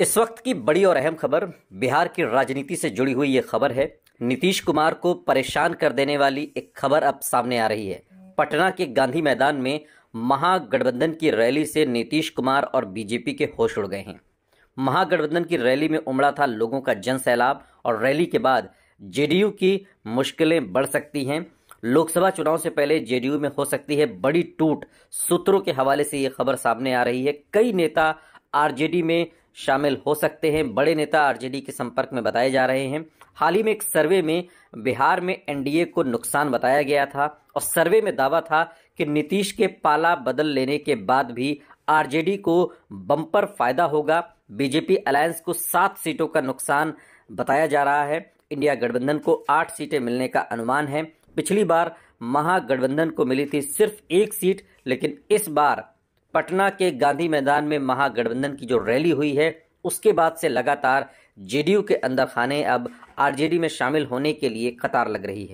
इस वक्त की बड़ी और अहम खबर बिहार की राजनीति से जुड़ी हुई ये खबर है नीतीश कुमार को परेशान कर देने वाली एक खबर अब सामने आ रही है पटना के गांधी मैदान में महागठबंधन की रैली से नीतीश कुमार और बीजेपी के होश उड़ गए हैं महागठबंधन की रैली में उमड़ा था लोगों का जन सैलाब और रैली के बाद जेडीयू की मुश्किलें बढ़ सकती हैं लोकसभा चुनाव से पहले जेडीयू में हो सकती है बड़ी टूट सूत्रों के हवाले से ये खबर सामने आ रही है कई नेता आरजेडी में शामिल हो सकते हैं बड़े नेता आरजेडी के संपर्क में बताए जा रहे हैं हाल ही में एक सर्वे में बिहार में एनडीए को नुकसान बताया गया था और सर्वे में दावा था कि नीतीश के पाला बदल लेने के बाद भी आरजेडी को बम्पर फायदा होगा बीजेपी अलायंस को सात सीटों का नुकसान बताया जा रहा है इंडिया गठबंधन को आठ सीटें मिलने का अनुमान है पिछली बार महागठबंधन को मिली थी सिर्फ एक सीट लेकिन इस बार पटना के गांधी मैदान में महागठबंधन की जो रैली हुई है उसके बाद से लगातार जेडीयू के अंदर खाने अब आरजेडी में शामिल होने के लिए कतार लग रही है